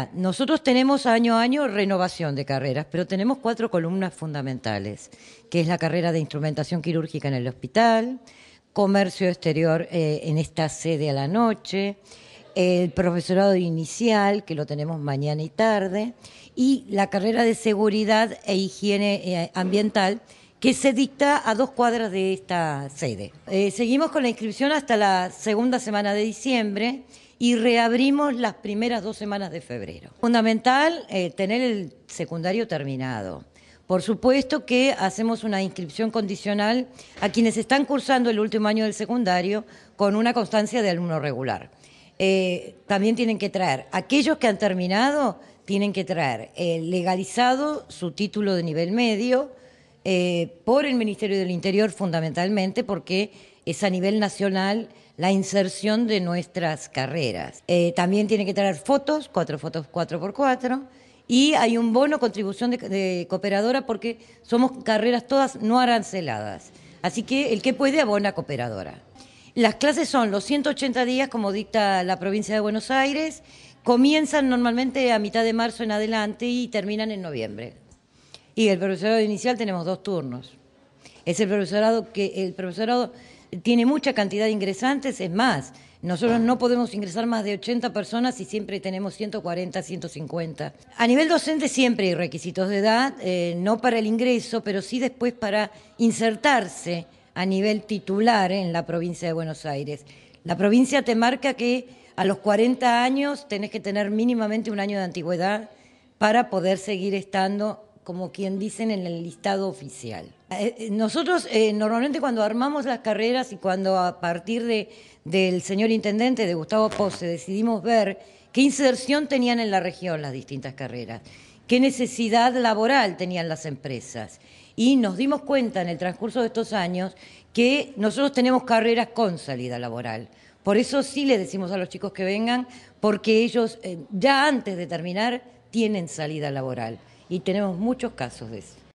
Ah, nosotros tenemos año a año renovación de carreras, pero tenemos cuatro columnas fundamentales, que es la carrera de instrumentación quirúrgica en el hospital, comercio exterior eh, en esta sede a la noche, el profesorado inicial, que lo tenemos mañana y tarde, y la carrera de seguridad e higiene eh, ambiental, que se dicta a dos cuadras de esta sede. Eh, seguimos con la inscripción hasta la segunda semana de diciembre y reabrimos las primeras dos semanas de febrero. Fundamental eh, tener el secundario terminado. Por supuesto que hacemos una inscripción condicional a quienes están cursando el último año del secundario con una constancia de alumno regular. Eh, también tienen que traer, aquellos que han terminado tienen que traer legalizado su título de nivel medio, eh, por el Ministerio del Interior fundamentalmente porque es a nivel nacional la inserción de nuestras carreras. Eh, también tiene que traer fotos, cuatro fotos cuatro por cuatro. y hay un bono contribución de, de, cooperadora porque somos carreras todas no aranceladas. Así que el que puede abona cooperadora. Las clases son los 180 días como dicta la provincia de Buenos Aires, comienzan normalmente a mitad de marzo en adelante y terminan en noviembre. Y el profesorado inicial tenemos dos turnos. Es el profesorado que el profesorado tiene mucha cantidad de ingresantes, es más, nosotros no podemos ingresar más de 80 personas y siempre tenemos 140, 150. A nivel docente siempre hay requisitos de edad, eh, no para el ingreso, pero sí después para insertarse a nivel titular en la provincia de Buenos Aires. La provincia te marca que a los 40 años tenés que tener mínimamente un año de antigüedad para poder seguir estando como quien dicen en el listado oficial. Eh, eh, nosotros eh, normalmente cuando armamos las carreras y cuando a partir del señor intendente, de Gustavo Posse, decidimos ver qué inserción tenían en la región las distintas carreras, qué necesidad laboral tenían las empresas. Y nos dimos cuenta en el transcurso de estos años que nosotros tenemos carreras con salida laboral. Por eso sí le decimos a los chicos que vengan, porque ellos ya antes de terminar tienen salida laboral y tenemos muchos casos de eso.